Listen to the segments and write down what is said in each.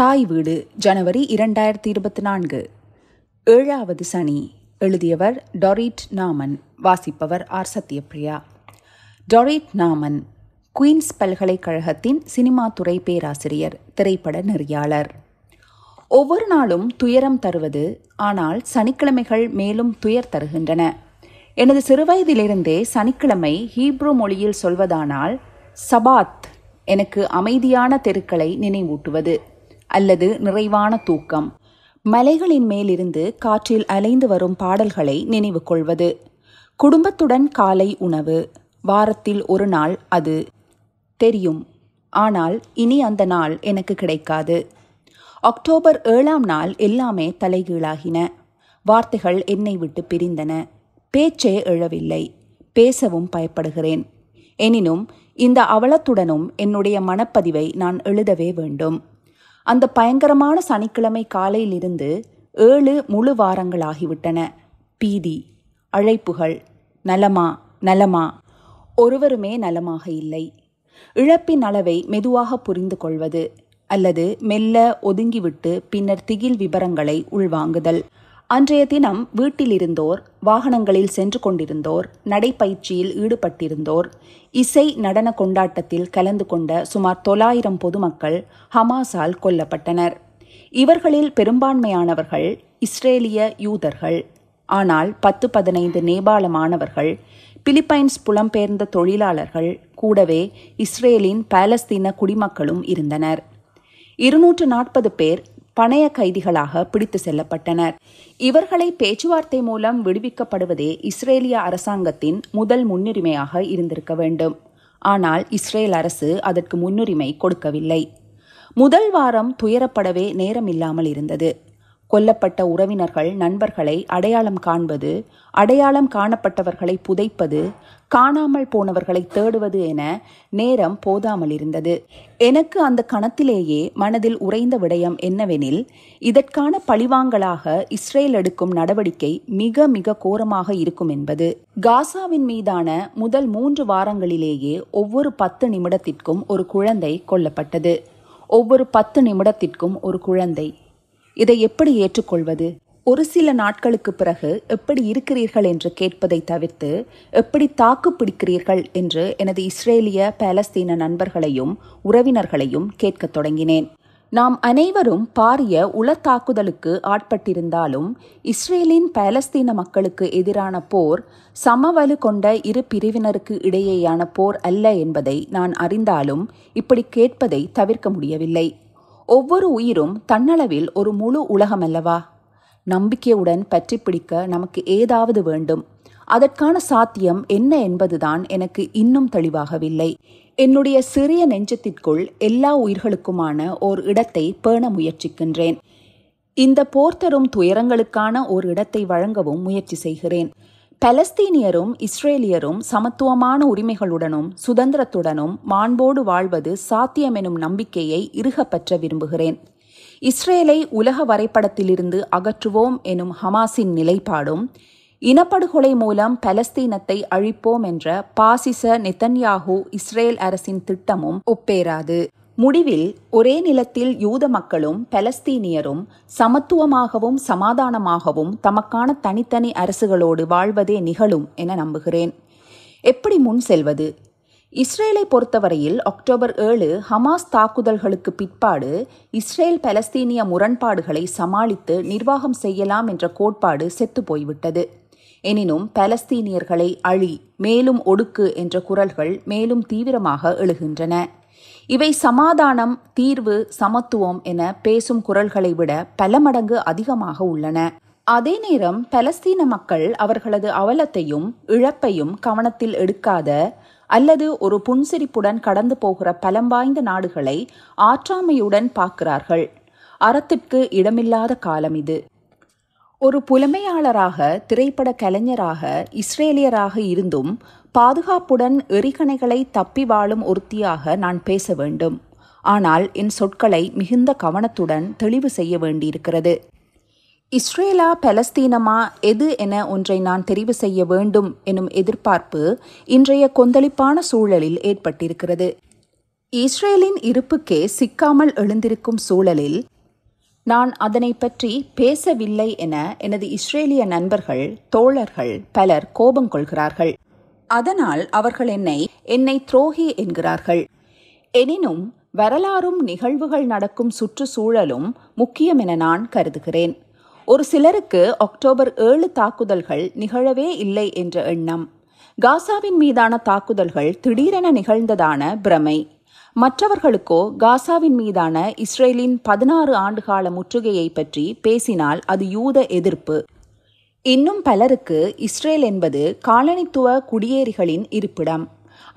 தாய் வீடு ஜனவரி இரண்டாயிரத்தி இருபத்தி நான்கு ஏழாவது சனி எழுதியவர் டொரிட் நாமன் வாசிப்பவர் R Sathyapriya Dorit Naaman Queen's பல்கலைக்கழகத்தின் சினிமா துறை பேராசிரியர் திரைப்பட நெறியாளர் ஒவ்வொரு நாளும் துயரம் தருவது ஆனால் சனிக்கிழமைகள் மேலும் துயர் தருகின்றன எனது சிறுவயதிலிருந்தே சனிக்கிழமை ஹீப்ரு மொழியில் சொல்வதானால் சபாத் எனக்கு அமைதியான தெருக்களை நினைவூட்டுவது அல்லது நிறைவான தூக்கம் மலைகளின் மேலிருந்து காற்றில் அலைந்து வரும் பாடல்களை நினைவு கொள்வது குடும்பத்துடன் காலை உணவு வாரத்தில் ஒரு நாள் அது தெரியும் ஆனால் இனி அந்த நாள் எனக்கு கிடைக்காது அக்டோபர் ஏழாம் நாள் எல்லாமே தலைகீழாகின வார்த்தைகள் என்னை விட்டு பிரிந்தன பேச்சே எழவில்லை பேசவும் பயப்படுகிறேன் எனினும் இந்த அவலத்துடனும் என்னுடைய மனப்பதிவை நான் எழுதவே வேண்டும் அந்த பயங்கரமான சனிக்கிழமை காலையிலிருந்து ஏழு முழு வாரங்களாகிவிட்டன பீதி அழைப்புகள் நலமா நலமா ஒருவருமே நலமாக இல்லை இழப்பின் அளவை மெதுவாக புரிந்து கொள்வது அல்லது மெல்ல ஒதுங்கிவிட்டு பின்னர் திகில் விபரங்களை உள்வாங்குதல் அன்றைய தினம் வீட்டிலிருந்தோர் வாகனங்களில் சென்று கொண்டிருந்தோர் நடைப்பயிற்சியில் ஈடுபட்டிருந்தோர் இசை நடன கொண்டாட்டத்தில் கலந்து கொண்ட சுமார் தொள்ளாயிரம் பொதுமக்கள் ஹமாஸால் கொல்லப்பட்டனர் இவர்களில் பெரும்பான்மையானவர்கள் இஸ்ரேலிய யூதர்கள் ஆனால் பத்து பதினைந்து நேபாள மாணவர்கள் பிலிப்பைன்ஸ் புலம்பெயர்ந்த தொழிலாளர்கள் கூடவே இஸ்ரேலின் பாலஸ்தீன குடிமக்களும் இருந்தனர் இருநூற்று நாற்பது பேர் பணைய கைதிகளாக பிடித்து செல்லப்பட்டனர் இவர்களை பேச்சுவார்த்தை மூலம் விடுவிக்கப்படுவதே இஸ்ரேலிய அரசாங்கத்தின் முதல் முன்னுரிமையாக இருந்திருக்க வேண்டும் ஆனால் இஸ்ரேல் அரசு அதற்கு முன்னுரிமை கொடுக்கவில்லை முதல் வாரம் துயரப்படவே நேரமில்லாமல் இருந்தது கொல்லப்பட்ட உறவினர்கள் நண்பர்களை அடையாளம் காண்பது அடையாளம் காணப்பட்டவர்களை புதைப்பது காணாமல் போனவர்களை தேடுவது என நேரம் போதாமல் இருந்தது எனக்கு அந்த கணத்திலேயே மனதில் உறைந்த விடயம் என்னவெனில் இதற்கான பழிவாங்கலாக இஸ்ரேல் எடுக்கும் நடவடிக்கை மிக மிக கோரமாக இருக்கும் என்பது காசாவின் மீதான முதல் மூன்று வாரங்களிலேயே ஒவ்வொரு பத்து நிமிடத்திற்கும் ஒரு குழந்தை கொல்லப்பட்டது ஒவ்வொரு பத்து நிமிடத்திற்கும் ஒரு குழந்தை இதை எப்படி ஏற்றுக்கொள்வது ஒரு சில நாட்களுக்கு பிறகு எப்படி இருக்கிறீர்கள் என்று கேட்பதை தவிர்த்து எப்படி தாக்கு பிடிக்கிறீர்கள் என்று எனது இஸ்ரேலிய பாலஸ்தீன நண்பர்களையும் உறவினர்களையும் கேட்கத் தொடங்கினேன் நாம் அனைவரும் பாரிய உளத்தாக்குதலுக்கு ஆட்பட்டிருந்தாலும் இஸ்ரேலின் பாலஸ்தீன மக்களுக்கு எதிரான போர் சமவலு கொண்ட இரு பிரிவினருக்கு இடையேயான போர் அல்ல என்பதை நான் அறிந்தாலும் இப்படி கேட்பதை தவிர்க்க முடியவில்லை ஒவ்வொரு உயிரும் தன்னளவில் ஒரு முழு உலகம் அல்லவா நம்பிக்கையுடன் பற்றி பிடிக்க நமக்கு ஏதாவது வேண்டும் அதற்கான சாத்தியம் என்ன என்பதுதான் எனக்கு இன்னும் தெளிவாகவில்லை என்னுடைய சிறிய நெஞ்சத்திற்குள் எல்லா உயிர்களுக்குமான ஓர் இடத்தை பேண முயற்சிக்கின்றேன் இந்த போர்த்தரும் துயரங்களுக்கான ஓர் இடத்தை வழங்கவும் முயற்சி செய்கிறேன் பலஸ்தீனியரும் இஸ்ரேலியரும் சமத்துவமான உரிமைகளுடனும் சுதந்திரத்துடனும் மாண்போடு வாழ்வது சாத்தியம் எனும் நம்பிக்கையை இருகப்பற்ற விரும்புகிறேன் இஸ்ரேலை உலக வரைபடத்திலிருந்து அகற்றுவோம் எனும் ஹமாஸின் நிலைப்பாடும் இனப்படுகொலை மூலம் பலஸ்தீனத்தை அழிப்போம் என்ற பாசிச நெத்தன்யாகு இஸ்ரேல் அரசின் திட்டமும் ஒப்பேராது முடிவில் ஒரே நிலத்தில் யூத மக்களும் பலஸ்தீனியரும் சமத்துவமாகவும் சமாதானமாகவும் தமக்கான தனித்தனி அரசுகளோடு வாழ்வதே நிகழும் என நம்புகிறேன் எப்படி முன் செல்வது இஸ்ரேலை பொறுத்தவரையில் அக்டோபர் ஏழு ஹமாஸ் தாக்குதல்களுக்கு பிற்பாடு இஸ்ரேல் பலஸ்தீனிய முரண்பாடுகளை சமாளித்து நிர்வாகம் செய்யலாம் என்ற கோட்பாடு செத்து போய்விட்டது எனினும் பலஸ்தீனியர்களை அழி மேலும் ஒடுக்கு என்ற குரல்கள் மேலும் தீவிரமாக எழுகின்றன இவை சமாதானம் தீர்வு சமத்துவம் என பேசும் குரல்களை விட பல மடங்கு அதிகமாக உள்ளன அதே நேரம் பலஸ்தீன மக்கள் அவர்களது அவலத்தையும் இழப்பையும் கவனத்தில் எடுக்காத அல்லது ஒரு புன்சிரிப்புடன் கடந்து போகிற பலம் வாய்ந்த நாடுகளை ஆற்றாமையுடன் பார்க்கிறார்கள் அறத்திற்கு இடமில்லாத காலம் இது ஒரு புலமையாளராக திரைப்பட கலைஞராக இஸ்ரேலியராக இருந்தும் பாதுகாப்புடன் எரிகணைகளை தப்பி வாழும் ஒருத்தியாக நான் பேச வேண்டும் ஆனால் என் சொற்களை மிகுந்த கவனத்துடன் தெளிவு செய்ய வேண்டியிருக்கிறது இஸ்ரேலா பலஸ்தீனமா எது என ஒன்றை நான் தெரிவு செய்ய வேண்டும் எனும் எதிர்பார்ப்பு இன்றைய கொந்தளிப்பான சூழலில் ஏற்பட்டிருக்கிறது இஸ்ரேலின் இருப்புக்கே சிக்காமல் எழுந்திருக்கும் சூழலில் நான் அதனை பற்றி பேசவில்லை என எனது இஸ்ரேலிய நண்பர்கள் தோழர்கள் பலர் கோபம் கொள்கிறார்கள் அதனால் அவர்கள் என்னை என்னை துரோகி என்கிறார்கள் எனினும் வரலாறும் நிகழ்வுகள் நடக்கும் சுற்றுச்சூழலும் முக்கியம் என நான் கருதுகிறேன் ஒரு சிலருக்கு அக்டோபர் ஏழு தாக்குதல்கள் நிகழவே இல்லை என்ற எண்ணம் காசாவின் மீதான தாக்குதல்கள் திடீரென நிகழ்ந்ததான பிரமை மற்றவர்களுக்கோ காசாவின் மீதான இஸ்ரேலின் பதினாறு ஆண்டுகால முற்றுகையை பற்றி பேசினால் அது யூத எதிர்ப்பு இன்னும் பலருக்கு இஸ்ரேல் என்பது காலனித்துவ குடியேறிகளின் இருப்பிடம்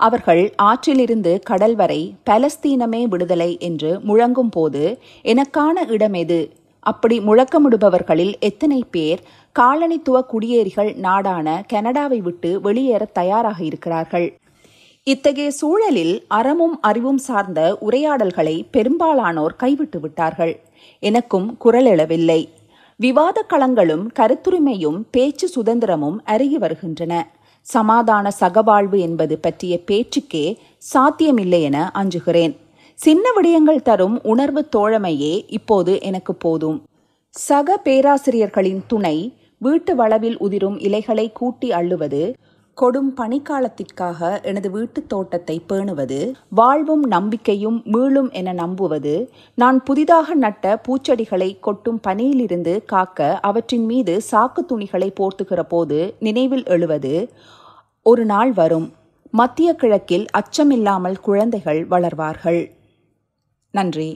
அவர்கள் ஆற்றிலிருந்து கடல் வரை பலஸ்தீனமே விடுதலை என்று முழங்கும் போது எனக்கான இடம் எது அப்படி முழக்கமிடுபவர்களில் எத்தனை பேர் காலனித்துவ குடியேறிகள் நாடான கனடாவை விட்டு வெளியேற தயாராக இருக்கிறார்கள் இத்தகைய சூழலில் அறமும் அறிவும் சார்ந்த உரையாடல்களை பெரும்பாலானோர் கைவிட்டு விட்டார்கள் எனக்கும் குரல் எழவில்லை விவாத களங்களும் கருத்துரிமையும் பேச்சு சுதந்திரமும் அருகி வருகின்றன சமாதான சகவாழ்வு என்பது பற்றிய பேச்சுக்கே சாத்தியமில்லை என அஞ்சுகிறேன் சின்ன விடயங்கள் தரும் உணர்வு தோழமையே இப்போது எனக்கு போதும் சக பேராசிரியர்களின் துணை வீட்டு வளவில் உதிரும் இலைகளை கூட்டி அள்ளுவது கொடும் பனிக்காலத்திற்காக எனது வீட்டுத் தோட்டத்தை பேணுவது வாழ்வும் நம்பிக்கையும் மீளும் என நம்புவது நான் புதிதாக நட்ட பூச்செடிகளை கொட்டும் பனியிலிருந்து காக்க அவற்றின் மீது சாக்கு துணிகளை போர்த்துகிற போது நினைவில் எழுவது ஒரு நாள் வரும் மத்திய கிழக்கில் அச்சமில்லாமல் குழந்தைகள் வளர்வார்கள் நன்றி